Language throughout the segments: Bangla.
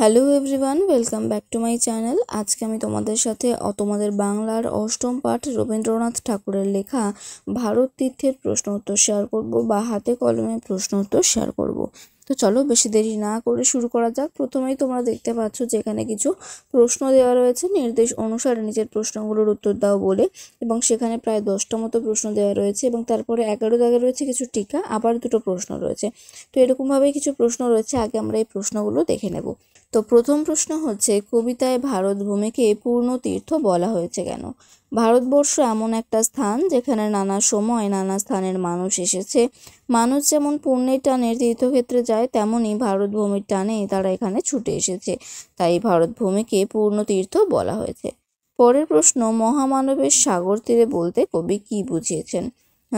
hello everyone welcome back to my channel আজকে আমি তোমাদের সাথে তোমাদের বাংলার অষ্টম পাঠ রবীন্দ্রনাথ ঠাকুরের লেখা ভারত তীর্থের প্রশ্ন উত্তর শেয়ার করব বা হাতে কলমে প্রশ্ন উত্তর শেয়ার করব তো চলো বেশি দেরি না করে শুরু করা যাক প্রথমেই তোমরা দেখতে পাচ্ছ যে এখানে কিছু প্রশ্ন দেওয়া রয়েছে নির্দেশ অনুসারে নিজের প্রশ্নগুলোর উত্তর দাও বলে এবং সেখানে প্রায় দশটা মতো প্রশ্ন দেওয়া রয়েছে এবং তারপরে এগারো দাগে রয়েছে কিছু টিকা আবার দুটো প্রশ্ন রয়েছে তো এরকমভাবেই কিছু প্রশ্ন রয়েছে আগে আমরা এই প্রশ্নগুলো দেখে নেব তো প্রথম প্রশ্ন হচ্ছে কবিতায় ভারত ভূমিকে পূর্ণ তীর্থ বলা হয়েছে কেন ভারতবর্ষ এমন একটা স্থান যেখানে নানা সময় নানা স্থানের মানুষ এসেছে মানুষ যেমন পুণ্যের টানে তীর্থক্ষেত্রে যায় তেমনই ভারত ভূমির টানে তারা এখানে ছুটে এসেছে তাই ভারত ভূমিকে পূর্ণ তীর্থ বলা হয়েছে পরের প্রশ্ন মহামানবের সাগর তীরে বলতে কবি কি বুঝিয়েছেন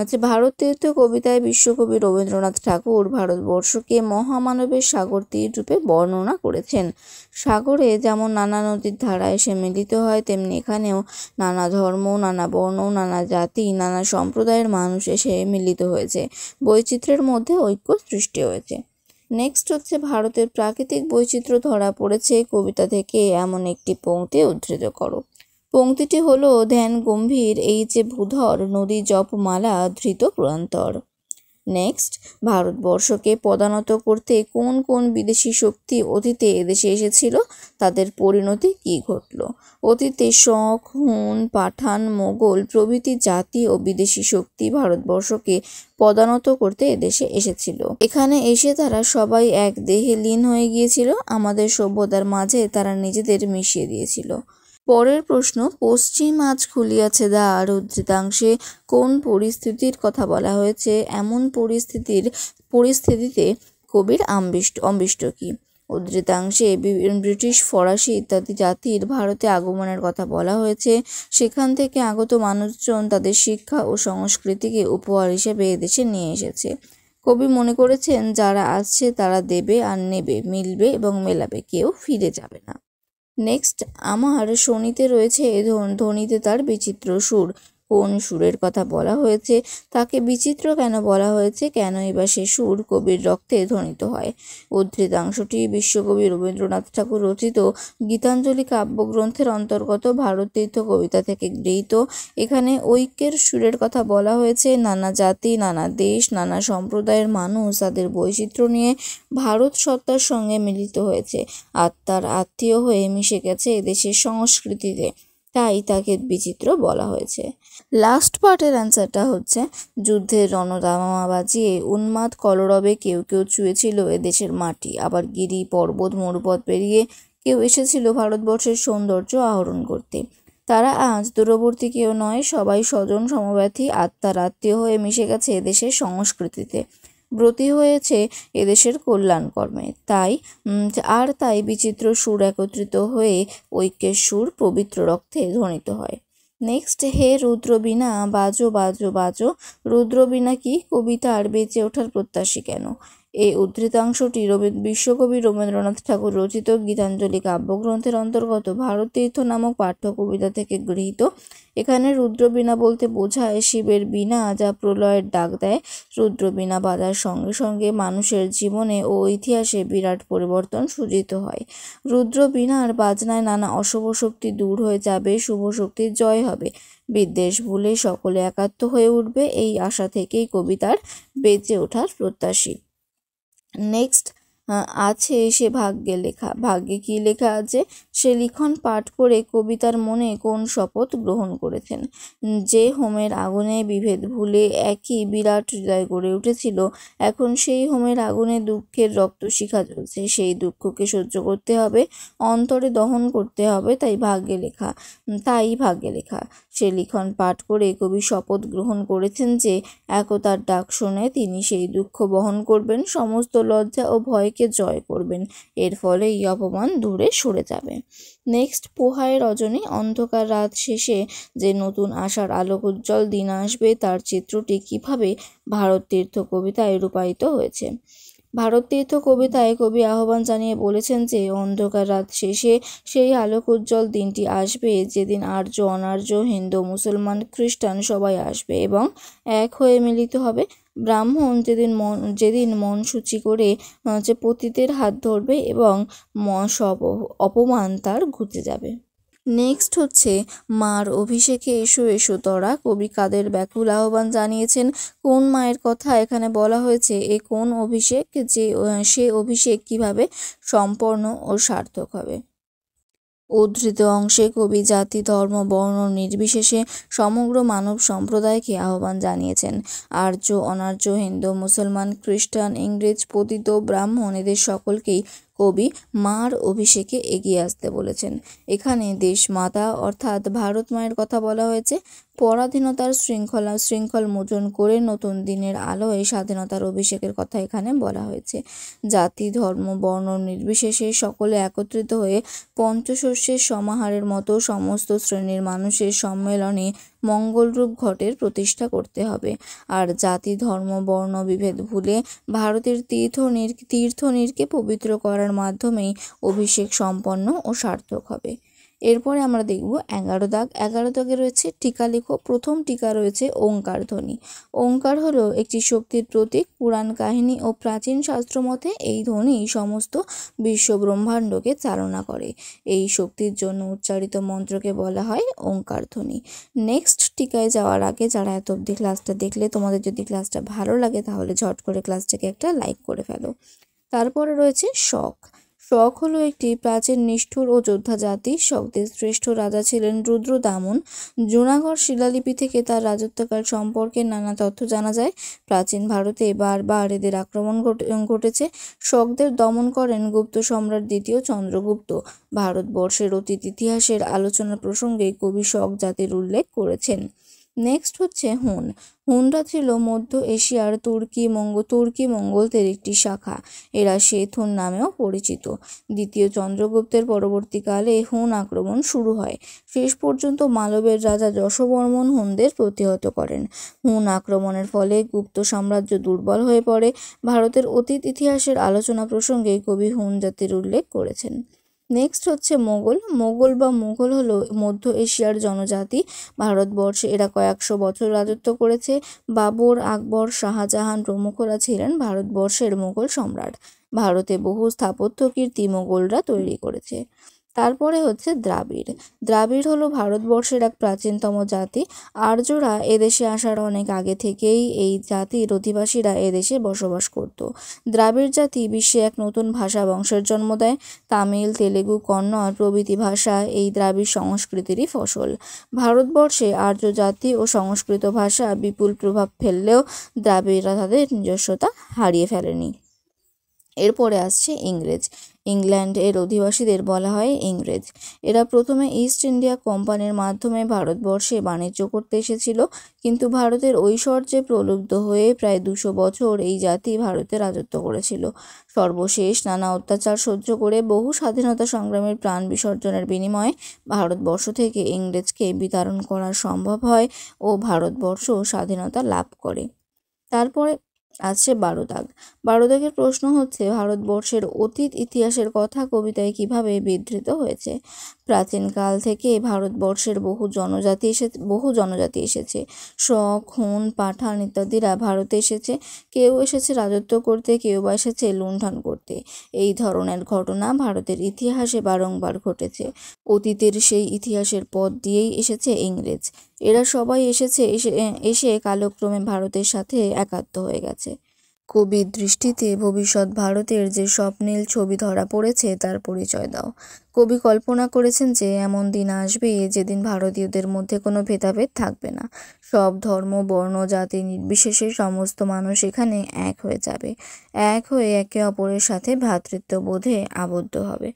হচ্ছে তো কবিতায় বিশ্বকবি রবীন্দ্রনাথ ঠাকুর ভারতবর্ষকে মহামানবের সাগর তীর রূপে বর্ণনা করেছেন সাগরে যেমন নানা নদীর ধারা এসে মিলিত হয় তেমনি এখানেও নানা ধর্ম নানা বর্ণ নানা জাতি নানা সম্প্রদায়ের মানুষ এসে মিলিত হয়েছে বৈচিত্র্যের মধ্যে ঐক্য সৃষ্টি হয়েছে নেক্সট হচ্ছে ভারতের প্রাকৃতিক বৈচিত্র্য ধরা পড়েছে কবিতা থেকে এমন একটি পংক্তি উদ্ধৃত করো পঙ্ক্তিটি হল ধ্যান গম্ভীর এই যে ভূধর নদী জপমালা ধৃত প্রান্তর নেক্সট ভারতবর্ষকে পদানত করতে কোন কোন বিদেশি শক্তি অতীতে এদেশে এসেছিল তাদের পরিণতি কি ঘটল অতীতে শখ হুন পাঠান মোগল প্রভৃতি জাতি ও বিদেশি শক্তি ভারতবর্ষকে পদানত করতে এদেশে এসেছিল এখানে এসে তারা সবাই এক দেহে লীন হয়ে গিয়েছিল আমাদের সভ্যতার মাঝে তারা নিজেদের মিশিয়ে দিয়েছিল পরের প্রশ্ন পশ্চিম আজ খুলিয়াছে দা আর উদ্ধৃতাংশে কোন পরিস্থিতির কথা বলা হয়েছে এমন পরিস্থিতির পরিস্থিতিতে কবির আম্বিষ্ট অম্বিষ্ট কি উদ্ধৃতাংশে ব্রিটিশ ফরাসি ইত্যাদি জাতির ভারতে আগমনের কথা বলা হয়েছে সেখান থেকে আগত মানুষজন তাদের শিক্ষা ও সংস্কৃতিকে উপহার হিসেবে এদেশে নিয়ে এসেছে কবি মনে করেছেন যারা আসছে তারা দেবে আর নেবে মিলবে এবং মেলাবে কেউ ফিরে যাবে না নেক্সট আমার শনিতে রয়েছে ধনিতে তার বিচিত্র সুর কোন সুরের কথা বলা হয়েছে তাকে বিচিত্র কেন বলা হয়েছে কেন এবার সে সুর কবির রক্তে ধ্বনিত হয় উদ্ধৃতাংশটি বিশ্বকবি রবীন্দ্রনাথ ঠাকুর রচিত গীতাঞ্জলি কাব্যগ্রন্থের অন্তর্গত ভারত তীর্থ কবিতা থেকে গৃহীত এখানে ঐক্যের সুরের কথা বলা হয়েছে নানা জাতি নানা দেশ নানা সম্প্রদায়ের মানুষ তাদের বৈচিত্র্য নিয়ে ভারত সত্তার সঙ্গে মিলিত হয়েছে আত্মার আত্মীয় হয়ে মিশে গেছে এদেশের সংস্কৃতিতে তাই তাকে বিচিত্র বলা হয়েছে লাস্ট পার্টের অ্যান্সারটা হচ্ছে যুদ্ধের রণদামা বাজিয়ে উন্মাদ কলরবে কেউ কেউ ছুঁয়েছিল এদেশের মাটি আবার গিরি পর্বত মরুপথ পেরিয়ে কেউ এসেছিল ভারতবর্ষের সৌন্দর্য আহরণ করতে তারা আজ দূরবর্তী কেউ নয় সবাই স্বজন সমব্যথী আত্মার আত্মীয় হয়ে মিশে গেছে এদেশের সংস্কৃতিতে ব্রতী হয়েছে এদেশের কল্যাণকর্মে তাই আর তাই বিচিত্র সুর একত্রিত হয়ে ঐক্যের সুর পবিত্র রক্তে ধ্বনিত হয় নেক্সট হে রুদ্রবীণা বাজো বাজো বাজো রুদ্রবীণা কি কবিতার বেঁচে ওঠার প্রত্যাশী কেন এই উদ্ধৃতাংশটি বিশ্বকবি রবীন্দ্রনাথ ঠাকুর রচিত গীতাঞ্জলি কাব্যগ্রন্থের অন্তর্গত ভারত তীর্থ নামক পাঠ্য কবিতা থেকে গৃহীত এখানে রুদ্রবীণা বলতে বোঝায় শিবের বীণা যা প্রলয়ের ডাক দেয় রুদ্রবীণা বাজার সঙ্গে সঙ্গে মানুষের জীবনে ও ইতিহাসে বিরাট পরিবর্তন সূচিত হয় রুদ্রবীণার বাজনায় নানা অশুভ শক্তি দূর হয়ে যাবে শুভ শক্তির জয় হবে বিদ্বেষ ভুলে সকলে একাত্ম হয়ে উঠবে এই আশা থেকেই কবিতার বেঁচে ওঠার প্রত্যাশী Next, আছে সে ভাগ্যে লেখা ভাগ্যে কি লেখা আছে সে লিখন পাঠ করে কবিতার মনে কোন শপথ গ্রহণ করেছেন যে হোমের আগুনে বিভেদ ভুলে একই বিরাট হৃদয় গড়ে উঠেছিল এখন সেই হোমের আগুনে দুঃখের রক্ত শিখা চলছে সেই দুঃখকে সহ্য করতে হবে অন্তরে দহন করতে হবে তাই ভাগ্যে লেখা তাই ভাগ্যে লেখা সে লিখন পাঠ করে কবি শপথ গ্রহণ করেছেন যে একতার ডাক শুনে তিনি সেই দুঃখ বহন করবেন সমস্ত লজ্জা ও ভয়কে শনিকে জয় করবেন এর ফলে এই অপমান দূরে সরে যাবে নেক্সট পোহায় রজনী অন্ধকার রাত শেষে যে নতুন আশার আলোক উজ্জ্বল দিন আসবে তার চিত্রটি কিভাবে ভারত তীর্থ কবিতায় রূপায়িত হয়েছে তীর্থ কবিতায় কবি আহ্বান জানিয়ে বলেছেন যে অন্ধকার রাত শেষে সেই আলোক উজ্জ্বল দিনটি আসবে যেদিন আর্য অনার্য হিন্দু মুসলমান খ্রিস্টান সবাই আসবে এবং এক হয়ে মিলিত হবে ব্রাহ্মণ যেদিন মন যেদিন মন সূচি করে হচ্ছে পতিতের হাত ধরবে এবং সব অপমান তার ঘুচে যাবে নেক্সট হচ্ছে মার অভিষেকে এসো এসো তরা কবি কাদের ব্যাকুল আহ্বান জানিয়েছেন কোন মায়ের কথা এখানে বলা হয়েছে এ কোন অভিষেক যে সে অভিষেক কিভাবে সম্পন্ন ও সার্থক হবে উদ্ধৃত অংশে কবি জাতি ধর্ম বর্ণ নির্বিশেষে সমগ্র মানব সম্প্রদায়কে আহ্বান জানিয়েছেন আর্য অনার্য হিন্দু মুসলমান খ্রিস্টান ইংরেজ পতিত ব্রাহ্মণ এদের সকলকেই কবি মার অভিষেকে এগিয়ে আসতে বলেছেন এখানে দেশমাতা অর্থাৎ ভারত মায়ের কথা বলা হয়েছে পরাধীনতার শৃঙ্খলা শৃঙ্খল মোচন করে নতুন দিনের আলোয় স্বাধীনতার অভিষেকের কথা এখানে বলা হয়েছে জাতি ধর্ম বর্ণ নির্বিশেষে সকলে একত্রিত হয়ে পঞ্চশস্যের সমাহারের মতো সমস্ত শ্রেণীর মানুষের সম্মেলনে মঙ্গলরূপ ঘটের প্রতিষ্ঠা করতে হবে আর জাতি ধর্ম বর্ণ বিভেদ ভুলে ভারতের তীর্থ তীর্থ নীরকে পবিত্র করার মাধ্যমেই অভিষেক সম্পন্ন ও সার্থক হবে এরপরে আমরা দেখব এগারো দাগ এগারো দাগে রয়েছে টিকা লেখো প্রথম টিকা রয়েছে ওঙ্কার ধ্বনি ওঙ্কার হলো একটি শক্তির প্রতীক পুরাণ কাহিনী ও প্রাচীন শাস্ত্র মতে এই ধ্বনি সমস্ত বিশ্ব ব্রহ্মাণ্ডকে চালনা করে এই শক্তির জন্য উচ্চারিত মন্ত্রকে বলা হয় ওঙ্কার ধ্বনি নেক্সট টিকায় যাওয়ার আগে যারা এত অবধি ক্লাসটা দেখলে তোমাদের যদি ক্লাসটা ভালো লাগে তাহলে ঝট করে ক্লাসটাকে একটা লাইক করে ফেলো তারপরে রয়েছে শখ শক হল একটি প্রাচীন নিষ্ঠুর ও যোদ্ধা জাতি শকদের শ্রেষ্ঠ রাজা ছিলেন রুদ্র দামন জুনাগড় শিলালিপি থেকে তার রাজত্বকাল সম্পর্কে নানা তথ্য জানা যায় প্রাচীন ভারতে বারবার এদের আক্রমণ ঘটেছে শকদের দমন করেন গুপ্ত সম্রাট দ্বিতীয় চন্দ্রগুপ্ত ভারতবর্ষের অতীত ইতিহাসের আলোচনা প্রসঙ্গে কবি শক জাতির উল্লেখ করেছেন নেক্সট হচ্ছে হুন হুনরা ছিল মধ্য এশিয়ার তুর্কি মঙ্গ তুর্কি মঙ্গলদের একটি শাখা এরা সেথুন নামেও পরিচিত দ্বিতীয় চন্দ্রগুপ্তের পরবর্তীকালে হুন আক্রমণ শুরু হয় শেষ পর্যন্ত মালবের রাজা যশবর্মন হুনদের প্রতিহত করেন হুন আক্রমণের ফলে গুপ্ত সাম্রাজ্য দুর্বল হয়ে পড়ে ভারতের অতীত ইতিহাসের আলোচনা প্রসঙ্গে কবি হুন জাতির উল্লেখ করেছেন নেক্সট হচ্ছে মোগল মোগল বা মোগল হলো মধ্য এশিয়ার জনজাতি ভারতবর্ষে এরা কয়েকশো বছর রাজত্ব করেছে বাবর আকবর শাহজাহান প্রমুখরা ছিলেন ভারতবর্ষের মোগল সম্রাট ভারতে বহু স্থাপত্য কীর্তি মোগলরা তৈরি করেছে তারপরে হচ্ছে দ্রাবিড় দ্রাবিড় হলো ভারতবর্ষের এক প্রাচীনতম জাতি আর্যরা এদেশে আসার অনেক আগে থেকেই এই জাতির অধিবাসীরা এদেশে বসবাস করত দ্রাবিড় জাতি বিশ্বে এক নতুন ভাষা বংশের জন্ম দেয় তামিল তেলেগু কন্নড় প্রভৃতি ভাষা এই দ্রাবিড় সংস্কৃতিরই ফসল ভারতবর্ষে আর্য জাতি ও সংস্কৃত ভাষা বিপুল প্রভাব ফেললেও দ্রাবিড়রা তাদের নিজস্বতা হারিয়ে ফেলেনি এরপরে আসছে ইংরেজ ইংল্যান্ডের অধিবাসীদের বলা হয় ইংরেজ এরা প্রথমে ইস্ট ইন্ডিয়া কোম্পানির মাধ্যমে ভারতবর্ষে বাণিজ্য করতে এসেছিল কিন্তু ভারতের ঐশ্বর্যে প্রলুব্ধ হয়ে প্রায় দুশো বছর এই জাতি ভারতে রাজত্ব করেছিল সর্বশেষ নানা অত্যাচার সহ্য করে বহু স্বাধীনতা সংগ্রামের প্রাণ বিসর্জনের বিনিময়ে ভারতবর্ষ থেকে ইংরেজকে বিতরণ করা সম্ভব হয় ও ভারতবর্ষ স্বাধীনতা লাভ করে তারপরে আছে বারো দাগ বারো দাগের প্রশ্ন হচ্ছে ভারতবর্ষের অতীত ইতিহাসের কথা কবিতায় কিভাবে বিধৃত হয়েছে প্রাচীনকাল থেকে ভারতবর্ষের বহু জনজাতি এসে বহু জনজাতি এসেছে শখ হুন পাঠান ইত্যাদিরা ভারতে এসেছে কেউ এসেছে রাজত্ব করতে কেউ বা এসেছে লুণ্ঠন করতে এই ধরনের ঘটনা ভারতের ইতিহাসে বারংবার ঘটেছে অতীতের সেই ইতিহাসের পথ দিয়েই এসেছে ইংরেজ এরা সবাই এসেছে এসে এসে কালক্রমে ভারতের সাথে একাত্ম হয়ে গেছে কবির দৃষ্টিতে ভবিষ্যৎ ভারতের যে স্বপ্নীল ছবি ধরা পড়েছে তার পরিচয় দাও কবি কল্পনা করেছেন যে এমন দিন আসবে যেদিন ভারতীয়দের মধ্যে কোনো ভেদাভেদ থাকবে না সব ধর্ম বর্ণ জাতি নির্বিশেষে সমস্ত মানুষ এখানে এক হয়ে যাবে এক হয়ে একে অপরের সাথে ভ্রাতৃত্ববোধে আবদ্ধ হবে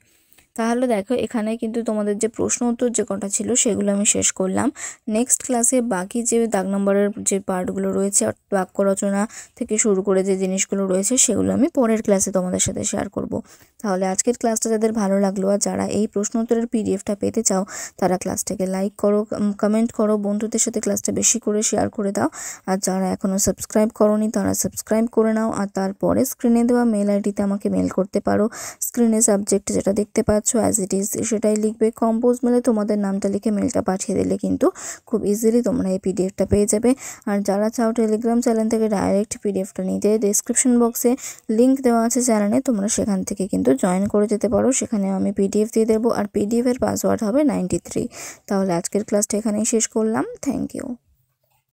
তাহলে দেখো এখানে কিন্তু তোমাদের যে প্রশ্ন উত্তর যে কটা ছিল সেগুলো আমি শেষ করলাম নেক্সট ক্লাসে বাকি যে দাগ নম্বরের যে পার্টগুলো রয়েছে বাক্য রচনা থেকে শুরু করে যে জিনিসগুলো রয়েছে সেগুলো আমি পরের ক্লাসে তোমাদের সাথে শেয়ার করব তাহলে আজকের ক্লাসটা যাদের ভালো লাগলো আর যারা এই প্রশ্ন উত্তরের পিডিএফটা পেতে চাও তারা ক্লাসটাকে লাইক করো কমেন্ট করো বন্ধুদের সাথে ক্লাসটা বেশি করে শেয়ার করে দাও আর যারা এখনও সাবস্ক্রাইব করনি তারা সাবস্ক্রাইব করে নাও আর তারপরে স্ক্রিনে দেওয়া মেল আইডিতে আমাকে মেল করতে পারো স্ক্রিনে সাবজেক্ট যেটা দেখতে পাচ্ছ পাচ্ছ অ্যাজ ইট ইজ সেটাই লিখবে কম্পোজ মেলে মানে তোমাদের নামটা লিখে মেলটা পাঠিয়ে দিলে কিন্তু খুব ইজিলি তোমরা এই পিডিএফটা পেয়ে যাবে আর যারা চাও টেলিগ্রাম চ্যানেল থেকে ডাইরেক্ট পিডিএফটা নিতে ডিসক্রিপশন বক্সে লিঙ্ক দেওয়া আছে চ্যানেলে তোমরা সেখান থেকে কিন্তু জয়েন করে যেতে পারো সেখানে আমি পিডিএফ দিয়ে দেবো আর পিডিএফের পাসওয়ার্ড হবে নাইনটি তাহলে আজকের ক্লাসটা এখানেই শেষ করলাম থ্যাংক ইউ